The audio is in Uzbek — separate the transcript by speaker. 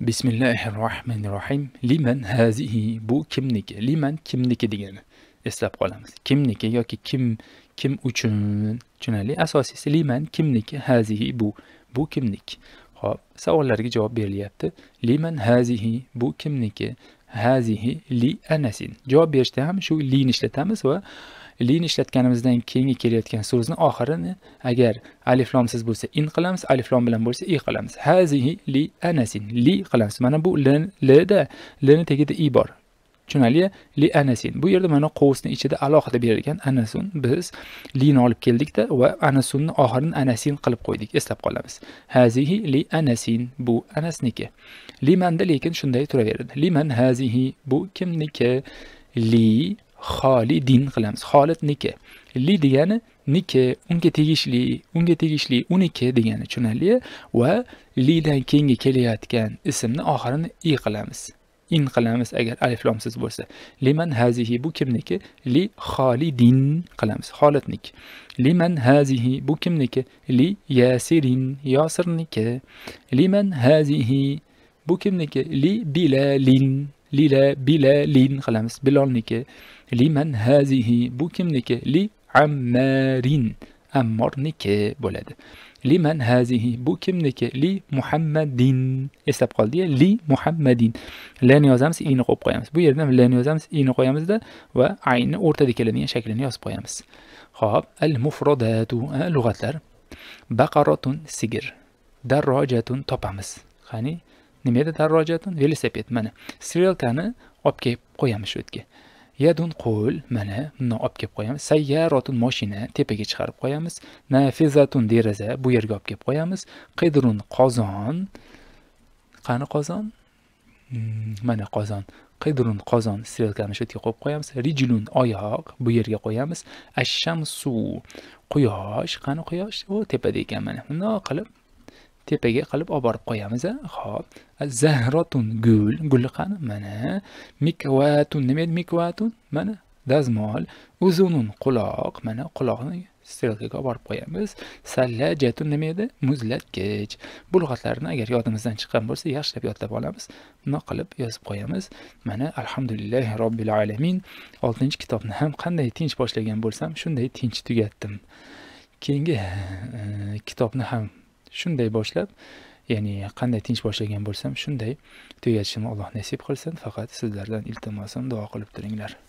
Speaker 1: bismillahi rohmanir rohim liman hazihi bu kimniki liman kimniki degani eslab qolamiz kimniki yoki kim kim uchun tushunarli asosiysi liman kimniki hazihi bu bu kimnik ho'p savollarga javob berilyapti liman hazihi bu kimniki hazihi li anasin javob berishda ham shu lini ishlatamiz va lin ishlatganimizdan keyingi kelayotgan so'zni oxirini agar aliflomsiz bo'lsa in qilamiz aliflom bilan bo'lsa i qilamiz hazihi li anasin li qilamiz mana bu lda lni tagida i bor tushunarli li anasin bu yerda mana qovusni ichida alohida berilgan anasun biz lini olib keldikda va anasunni oxirini anasin qilib qo'ydik eslab qolamiz hazihi li anasin bu anasniki limanda lekin shunday turaveradi liman hazihi bu kimniki li xoli din qilamiz niki li degani niki unga tegishli unga tegishli uniki degani tushunarli va lidan keyingi kelayotgan ismni oxirini i qilamiz in qilamiz agar aliflomsiz bo'lsa liman hazihi bu kimniki li xoli din qilamiz xolidniki liman hazihi bu kimniki li yasirin yosirniki liman hazihi bu kimniki li bilalin lila bila lin qilamiz bilolniki liman hazihi bu kimniki li ammarin ammorniki bo'ladi liman hazihi bu kimniki li muhammadin eslab qoldiya li muhammadin lani yozamiz ini qo'yib qo'yamiz bu yerda lani yozamiz ini qo'yamizda va aynni o'rtada keladigan shaklini yozib qo'yamiz ho'p al mufrodatu lug'atlar baqarotun sigir darrojatun topamiz qani nima edi darrojatun velosiped mana strelkani olib kelib qo'yamiz shu yerga yadun qo'l mana buni olib kelib qo'yamiz sayyaratun moshina tepaga chiqarib qo'yamiz nafizatun deraza bu yerga olib kelib qo'yamiz qidrun qozon qani qozon hmm, mana qozon qidrun qozon strelkani shu yerga qo'yib qo'yamiz rijlun oyoq bu yerga qo'yamiz ashshamsu quyosh qani quyosh u tepada ekan mana bundoq qilib tepaga qilib olib borib qo'yamiz ho'p zahrotun gul gulni qani mana mikvatun nima edi mikvatun mana dazmol uzunun quloq mana quloqni strelkaga olib borib qo'yamiz sallajatun nima edi muzlatkich bu lug'atlarni agar yodimizdan chiqqan bo'lsa yaxshilab yodlab olamiz bundoq qilib yozib qo'yamiz mana alhamdulillah robbil alamin oltinchi kitobni ham qanday tinch boshlagan bo'lsam shunday tinch tugatdim keyingi e, kitobni ham shunday boshlab ya'ni qanday tinch boshlagan bo'lsam shunday tugatishimni alloh nasib qilsin faqat sizlardan iltimosim duo qilib turinglar